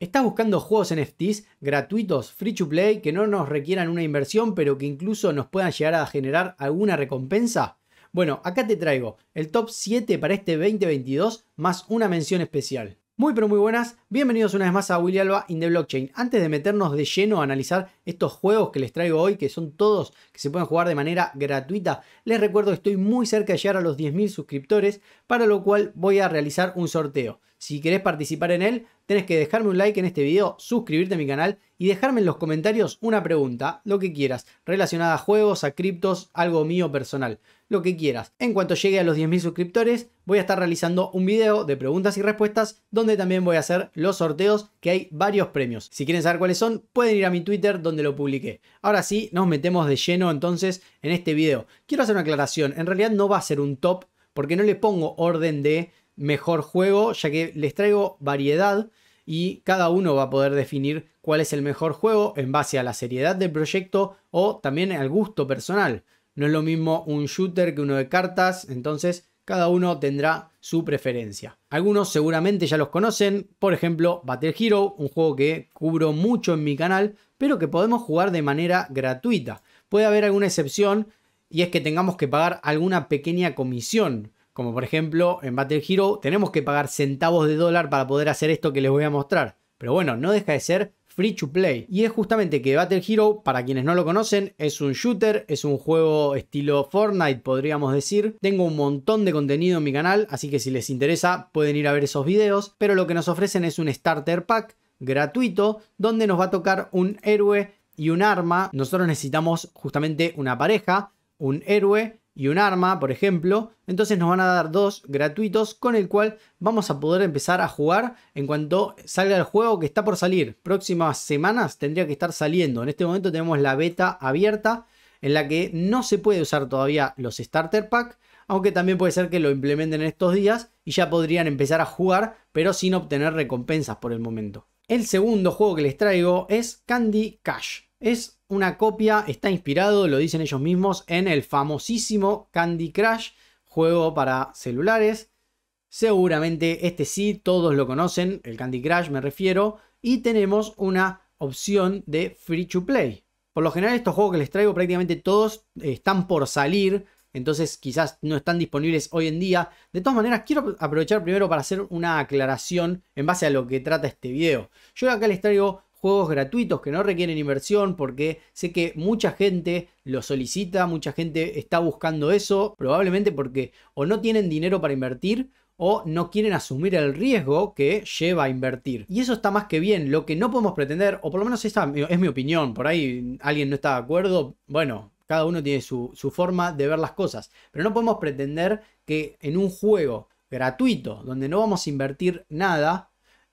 ¿Estás buscando juegos NFTs gratuitos, free to play, que no nos requieran una inversión, pero que incluso nos puedan llegar a generar alguna recompensa? Bueno, acá te traigo el top 7 para este 2022 más una mención especial. Muy pero muy buenas, bienvenidos una vez más a Willy Alba in the Blockchain. Antes de meternos de lleno a analizar estos juegos que les traigo hoy, que son todos que se pueden jugar de manera gratuita, les recuerdo que estoy muy cerca de llegar a los 10.000 suscriptores, para lo cual voy a realizar un sorteo. Si querés participar en él, tenés que dejarme un like en este video, suscribirte a mi canal y dejarme en los comentarios una pregunta, lo que quieras, relacionada a juegos, a criptos, algo mío personal, lo que quieras. En cuanto llegue a los 10.000 suscriptores, voy a estar realizando un video de preguntas y respuestas donde también voy a hacer los sorteos, que hay varios premios. Si quieren saber cuáles son, pueden ir a mi Twitter donde lo publiqué. Ahora sí, nos metemos de lleno entonces en este video. Quiero hacer una aclaración, en realidad no va a ser un top porque no le pongo orden de mejor juego, ya que les traigo variedad y cada uno va a poder definir cuál es el mejor juego en base a la seriedad del proyecto o también al gusto personal. No es lo mismo un shooter que uno de cartas, entonces cada uno tendrá su preferencia. Algunos seguramente ya los conocen, por ejemplo Battle Hero, un juego que cubro mucho en mi canal, pero que podemos jugar de manera gratuita. Puede haber alguna excepción y es que tengamos que pagar alguna pequeña comisión, como por ejemplo en Battle Hero tenemos que pagar centavos de dólar para poder hacer esto que les voy a mostrar. Pero bueno, no deja de ser free to play. Y es justamente que Battle Hero, para quienes no lo conocen, es un shooter, es un juego estilo Fortnite, podríamos decir. Tengo un montón de contenido en mi canal, así que si les interesa pueden ir a ver esos videos. Pero lo que nos ofrecen es un starter pack gratuito, donde nos va a tocar un héroe y un arma. Nosotros necesitamos justamente una pareja, un héroe y un arma, por ejemplo, entonces nos van a dar dos gratuitos con el cual vamos a poder empezar a jugar en cuanto salga el juego que está por salir. Próximas semanas tendría que estar saliendo. En este momento tenemos la beta abierta en la que no se puede usar todavía los starter pack, aunque también puede ser que lo implementen en estos días y ya podrían empezar a jugar, pero sin obtener recompensas por el momento. El segundo juego que les traigo es Candy Cash. Es una copia, está inspirado, lo dicen ellos mismos, en el famosísimo Candy Crush, juego para celulares. Seguramente este sí, todos lo conocen, el Candy Crush me refiero, y tenemos una opción de Free to Play. Por lo general estos juegos que les traigo prácticamente todos eh, están por salir, entonces quizás no están disponibles hoy en día. De todas maneras, quiero aprovechar primero para hacer una aclaración en base a lo que trata este video. Yo acá les traigo juegos gratuitos que no requieren inversión porque sé que mucha gente lo solicita, mucha gente está buscando eso, probablemente porque o no tienen dinero para invertir o no quieren asumir el riesgo que lleva a invertir. Y eso está más que bien, lo que no podemos pretender, o por lo menos es mi opinión, por ahí alguien no está de acuerdo, bueno, cada uno tiene su, su forma de ver las cosas, pero no podemos pretender que en un juego gratuito, donde no vamos a invertir nada,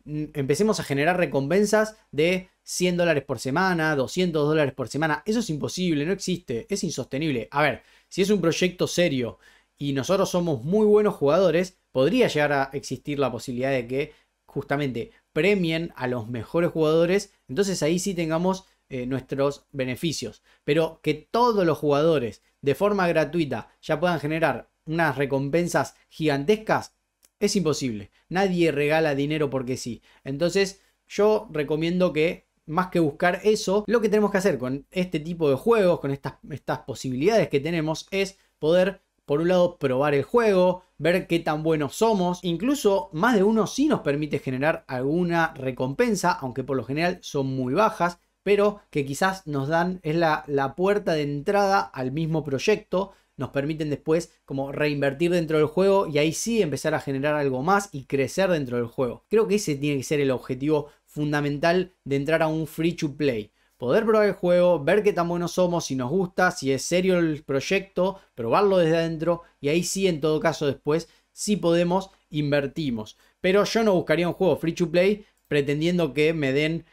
Mm, empecemos a generar recompensas de 100 dólares por semana, 200 dólares por semana. Eso es imposible, no existe, es insostenible. A ver, si es un proyecto serio y nosotros somos muy buenos jugadores, podría llegar a existir la posibilidad de que justamente premien a los mejores jugadores, entonces ahí sí tengamos eh, nuestros beneficios. Pero que todos los jugadores de forma gratuita ya puedan generar unas recompensas gigantescas, es imposible. Nadie regala dinero porque sí. Entonces yo recomiendo que más que buscar eso, lo que tenemos que hacer con este tipo de juegos, con estas, posibilidades que tenemos, es poder, por un lado, probar el juego, ver qué tan buenos somos. Incluso más de uno sí nos permite generar alguna recompensa, aunque por lo general son muy bajas, pero que quizás nos dan, es la puerta de entrada al mismo proyecto nos permiten después como reinvertir dentro del juego y ahí sí empezar a generar algo más y crecer dentro del juego. Creo que ese tiene que ser el objetivo fundamental de entrar a un free to play. Poder probar el juego, ver qué tan buenos somos, si nos gusta, si es serio el proyecto, probarlo desde adentro y ahí sí en todo caso después, si podemos, invertimos. Pero yo no buscaría un juego free to play pretendiendo que me den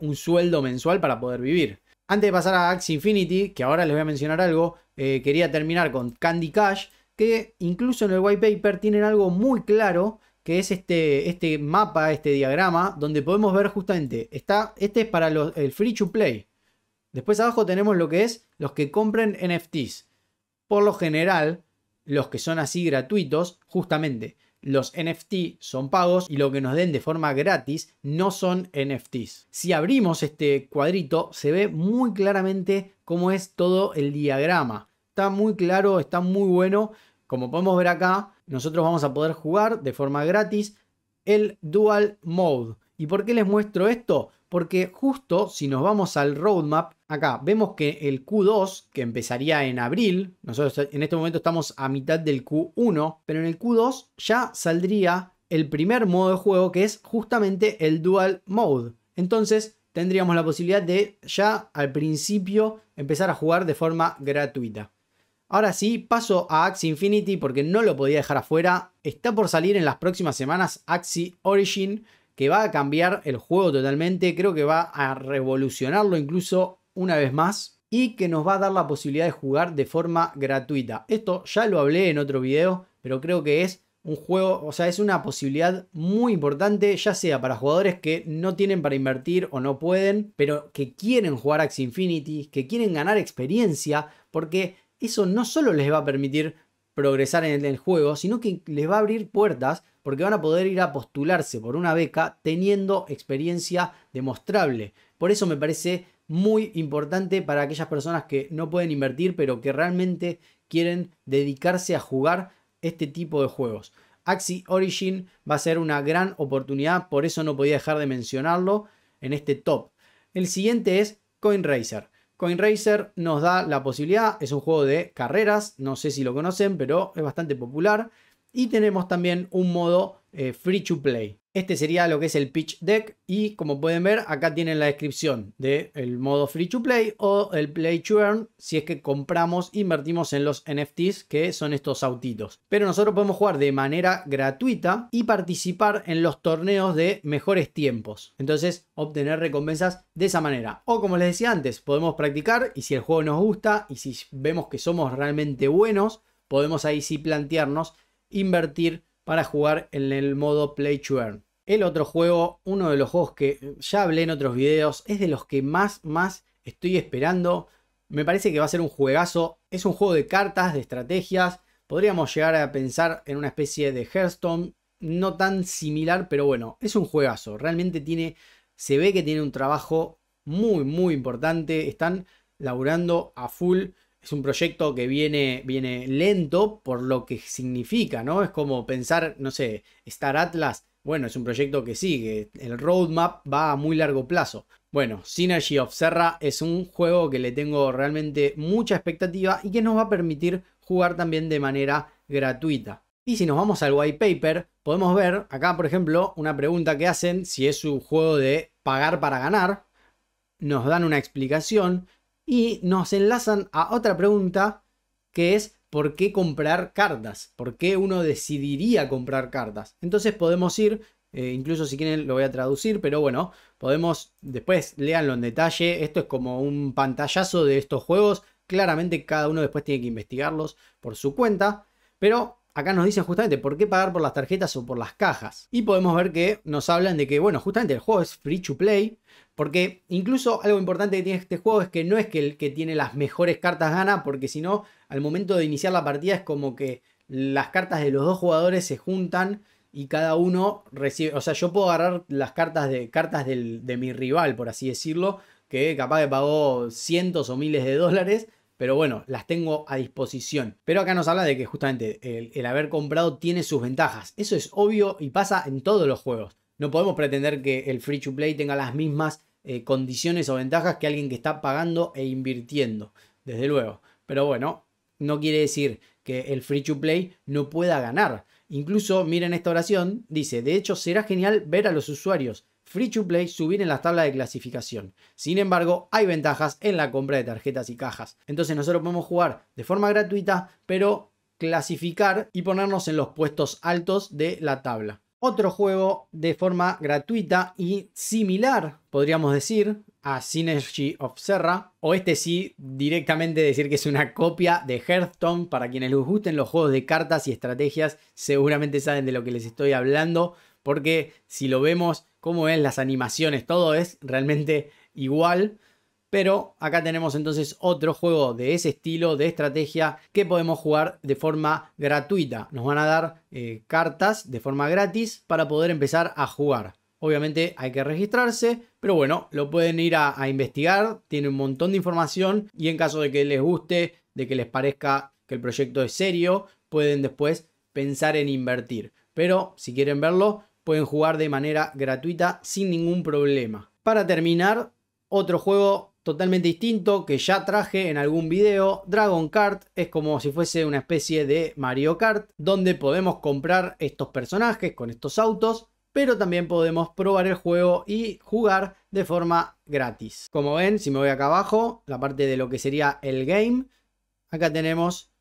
un sueldo mensual para poder vivir. Antes de pasar a Axie Infinity, que ahora les voy a mencionar algo, eh, quería terminar con Candy Cash, que incluso en el white paper tienen algo muy claro, que es este, este mapa, este diagrama, donde podemos ver justamente, está, este es para el free to play. Después abajo tenemos lo que es los que compren NFTs. Por lo general, los que son así gratuitos, justamente los NFT son pagos y lo que nos den de forma gratis no son NFTs. Si abrimos este cuadrito se ve muy claramente cómo es todo el diagrama. Está muy claro, está muy bueno. Como podemos ver acá, nosotros vamos a poder jugar de forma gratis el Dual Mode. ¿Y por qué les muestro esto? porque justo si nos vamos al roadmap, acá vemos que el Q2, que empezaría en abril, nosotros en este momento estamos a mitad del Q1, pero en el Q2 ya saldría el primer modo de juego que es justamente el Dual Mode. Entonces tendríamos la posibilidad de ya al principio empezar a jugar de forma gratuita. Ahora sí, paso a Axie Infinity porque no lo podía dejar afuera. Está por salir en las próximas semanas Axie Origin, que va a cambiar el juego totalmente, creo que va a revolucionarlo incluso una vez más y que nos va a dar la posibilidad de jugar de forma gratuita. Esto ya lo hablé en otro video, pero creo que es un juego, o sea, es una posibilidad muy importante, ya sea para jugadores que no tienen para invertir o no pueden, pero que quieren jugar Axie Infinity, que quieren ganar experiencia, porque eso no solo les va a permitir progresar en el juego, sino que les va a abrir puertas porque van a poder ir a postularse por una beca teniendo experiencia demostrable. Por eso me parece muy importante para aquellas personas que no pueden invertir, pero que realmente quieren dedicarse a jugar este tipo de juegos. Axi Origin va a ser una gran oportunidad, por eso no podía dejar de mencionarlo en este top. El siguiente es CoinRacer. CoinRacer nos da la posibilidad, es un juego de carreras, no sé si lo conocen, pero es bastante popular. Y tenemos también un modo eh, free to play. Este sería lo que es el pitch deck y como pueden ver acá tienen la descripción del modo free to play o el play to earn si es que compramos, invertimos en los NFTs que son estos autitos. Pero nosotros podemos jugar de manera gratuita y participar en los torneos de mejores tiempos. Entonces obtener recompensas de esa manera. O como les decía antes, podemos practicar y si el juego nos gusta y si vemos que somos realmente buenos, podemos ahí sí plantearnos invertir para jugar en el modo Play to Earn. El otro juego, uno de los juegos que ya hablé en otros videos, es de los que más, más estoy esperando. Me parece que va a ser un juegazo. Es un juego de cartas, de estrategias. Podríamos llegar a pensar en una especie de Hearthstone, no tan similar, pero bueno, es un juegazo. Realmente tiene, se ve que tiene un trabajo muy, muy importante. Están laburando a full es un proyecto que viene, viene lento por lo que significa, ¿no? Es como pensar, no sé, Star Atlas, bueno, es un proyecto que sigue, el roadmap va a muy largo plazo. Bueno, Synergy of Serra es un juego que le tengo realmente mucha expectativa y que nos va a permitir jugar también de manera gratuita. Y si nos vamos al white paper, podemos ver acá, por ejemplo, una pregunta que hacen si es un juego de pagar para ganar. Nos dan una explicación, y nos enlazan a otra pregunta que es ¿por qué comprar cartas? ¿Por qué uno decidiría comprar cartas? Entonces podemos ir, eh, incluso si quieren lo voy a traducir, pero bueno, podemos, después leanlo en detalle, esto es como un pantallazo de estos juegos, claramente cada uno después tiene que investigarlos por su cuenta, pero Acá nos dicen justamente por qué pagar por las tarjetas o por las cajas. Y podemos ver que nos hablan de que, bueno, justamente el juego es free to play. Porque incluso algo importante que tiene este juego es que no es que el que tiene las mejores cartas gana, porque si no, al momento de iniciar la partida es como que las cartas de los dos jugadores se juntan y cada uno recibe. O sea, yo puedo agarrar las cartas de, cartas del, de mi rival, por así decirlo, que capaz que pagó cientos o miles de dólares pero bueno, las tengo a disposición. Pero acá nos habla de que justamente el, haber comprado tiene sus ventajas. Eso es obvio y pasa en todos los juegos. No podemos pretender que el free to play tenga las mismas eh, condiciones o ventajas que alguien que está pagando e invirtiendo, desde luego. Pero bueno, no quiere decir que el free to play no pueda ganar. Incluso miren esta oración, dice, de hecho será genial ver a los usuarios free to play subir en las tablas de clasificación. Sin embargo, hay ventajas en la compra de tarjetas y cajas. Entonces nosotros podemos jugar de forma gratuita, pero clasificar y ponernos en los puestos altos de la tabla. Otro juego de forma gratuita y similar, podríamos decir, a Synergy of Serra, o este sí, directamente decir que es una copia de Hearthstone. Para quienes les gusten los juegos de cartas y estrategias, seguramente saben de lo que les estoy hablando porque si lo vemos como es las animaciones, todo es realmente igual. Pero acá tenemos entonces otro juego de ese estilo de estrategia que podemos jugar de forma gratuita. Nos van a dar eh, cartas de forma gratis para poder empezar a jugar. Obviamente hay que registrarse, pero bueno, lo pueden ir a investigar. Tiene un montón de información y en caso de que les guste, de que les parezca que el proyecto es serio, pueden después pensar en invertir. Pero si quieren verlo, pueden jugar de manera gratuita sin ningún problema. Para terminar, otro juego totalmente distinto que ya traje en algún video, Dragon Kart es como si fuese una especie de Mario Kart, donde podemos comprar estos personajes con estos autos, pero también podemos probar el juego y jugar de forma gratis. Como ven, si me voy acá abajo, la parte de lo que sería el game, acá tenemos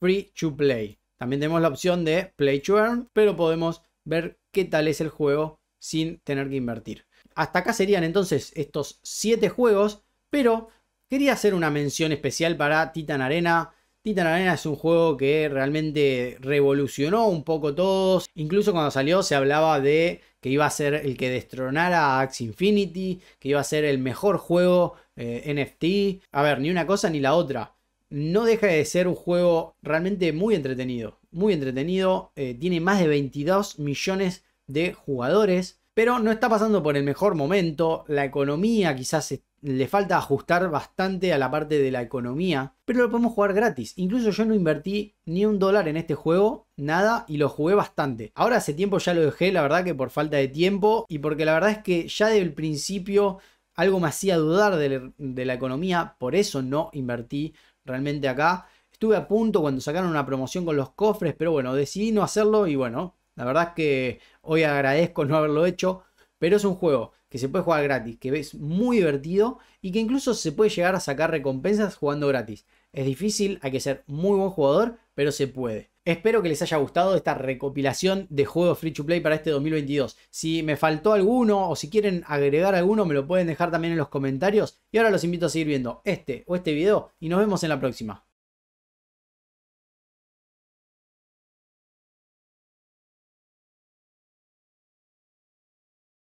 Free to Play. También tenemos la opción de Play to Earn, pero podemos ver qué tal es el juego sin tener que invertir. Hasta acá serían entonces estos 7 juegos, pero quería hacer una mención especial para Titan Arena. Titan Arena es un juego que realmente revolucionó un poco todos. Incluso cuando salió se hablaba de que iba a ser el que destronara a Axe Infinity, que iba a ser el mejor juego eh, NFT. A ver, ni una cosa ni la otra no deja de ser un juego realmente muy entretenido. Muy entretenido, eh, tiene más de 22 millones de jugadores, pero no está pasando por el mejor momento. La economía quizás le falta ajustar bastante a la parte de la economía, pero lo podemos jugar gratis. Incluso yo no invertí ni un dólar en este juego, nada, y lo jugué bastante. Ahora hace tiempo ya lo dejé, la verdad que por falta de tiempo y porque la verdad es que ya desde el principio algo me hacía dudar de, la economía, por eso no invertí realmente acá. Estuve a punto cuando sacaron una promoción con los cofres, pero bueno, decidí no hacerlo y bueno, la verdad es que hoy agradezco no haberlo hecho, pero es un juego que se puede jugar gratis, que es muy divertido y que incluso se puede llegar a sacar recompensas jugando gratis. Es difícil, hay que ser muy buen jugador, pero se puede. Espero que les haya gustado esta recopilación de juegos free to play para este 2022. Si me faltó alguno o si quieren agregar alguno, me lo pueden dejar también en los comentarios. Y ahora los invito a seguir viendo este o este video y nos vemos en la próxima.